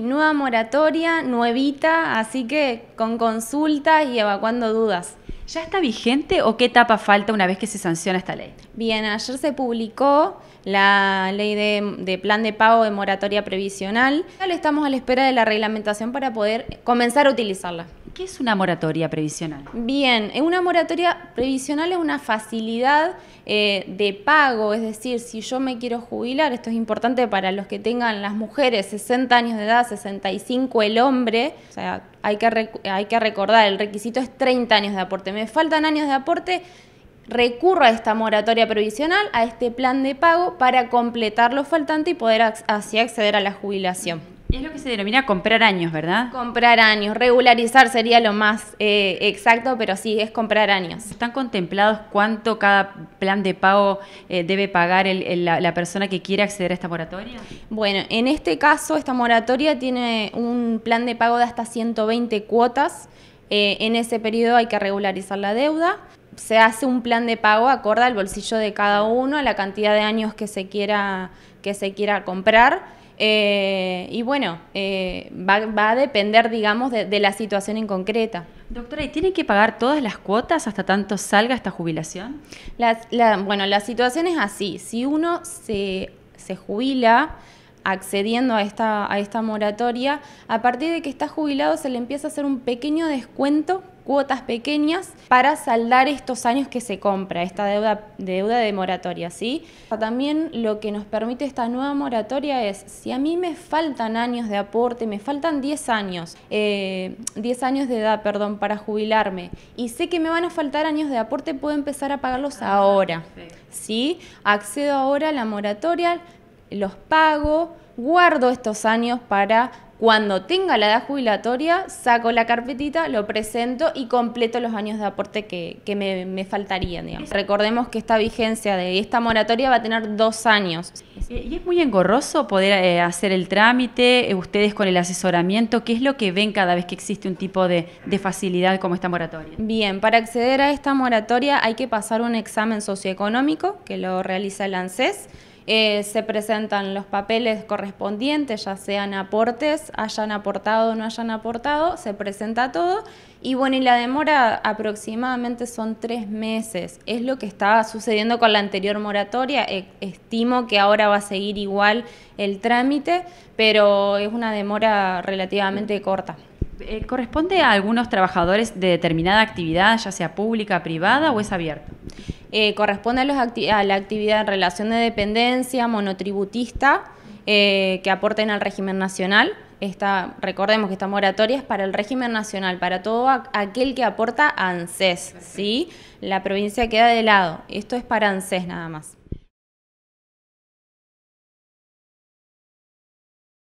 Nueva moratoria, nuevita, así que con consultas y evacuando dudas. ¿Ya está vigente o qué etapa falta una vez que se sanciona esta ley? Bien, ayer se publicó la ley de, plan de pago de moratoria previsional. Ya Estamos a la espera de la reglamentación para poder comenzar a utilizarla. ¿Qué es una moratoria previsional? Bien, eh, una moratoria previsional es una facilidad eh, de pago, es decir, si yo me quiero jubilar, esto es importante para los que tengan las mujeres 60 años de edad, 65 el hombre, o sea, hay que, hay que recordar, el requisito es 30 años de aporte, me faltan años de aporte, recurro a esta moratoria previsional, a este plan de pago para completar lo faltante y poder así acceder a la jubilación. Es lo que se denomina comprar años, ¿verdad? Comprar años. Regularizar sería lo más eh, exacto, pero sí, es comprar años. ¿Están contemplados cuánto cada plan de pago eh, debe pagar la, persona que quiere acceder a esta moratoria? Bueno, en este caso, esta moratoria tiene un plan de pago de hasta 120 cuotas. Eh, en ese periodo hay que regularizar la deuda se hace un plan de pago acorde al bolsillo de cada uno, a la cantidad de años que se quiera, que se quiera comprar. Eh, y bueno, eh, va, a depender, digamos, de, la situación en concreta. Doctora, ¿y tiene que pagar todas las cuotas hasta tanto salga esta jubilación? bueno, la situación es así. Si uno se, jubila accediendo a esta, a esta moratoria, a partir de que está jubilado se le empieza a hacer un pequeño descuento cuotas pequeñas para saldar estos años que se compra, esta deuda, deuda de moratoria. ¿sí? También lo que nos permite esta nueva moratoria es, si a mí me faltan años de aporte, me faltan 10 años, 10 eh, años de edad, perdón, para jubilarme, y sé que me van a faltar años de aporte, puedo empezar a pagarlos ah, ahora. ¿sí? Accedo ahora a la moratoria, los pago, guardo estos años para cuando tenga la edad jubilatoria, saco la carpetita, lo presento y completo los años de aporte que, me, faltarían. Recordemos que esta vigencia de esta moratoria va a tener dos años. Eh, ¿Y es muy engorroso poder eh, hacer el trámite? Eh, ¿Ustedes con el asesoramiento? ¿Qué es lo que ven cada vez que existe un tipo de, de facilidad como esta moratoria? Bien, para acceder a esta moratoria hay que pasar un examen socioeconómico que lo realiza el ANSES eh, se presentan los papeles correspondientes, ya sean aportes, hayan aportado o no hayan aportado, se presenta todo y bueno, y la demora aproximadamente son tres meses. Es lo que estaba sucediendo con la anterior moratoria. E, estimo que ahora va a seguir igual el trámite, pero es una demora relativamente corta. Eh, ¿Corresponde a algunos trabajadores de determinada actividad, ya sea pública, privada o es abierto? Eh, corresponde a, los a, la actividad en relación de dependencia, monotributista, eh, que aporten al régimen nacional. recordemos que esta moratoria es para el régimen nacional, para todo aquel que aporta ANSES, ¿sí? La provincia queda de lado, esto es para ANSES nada más.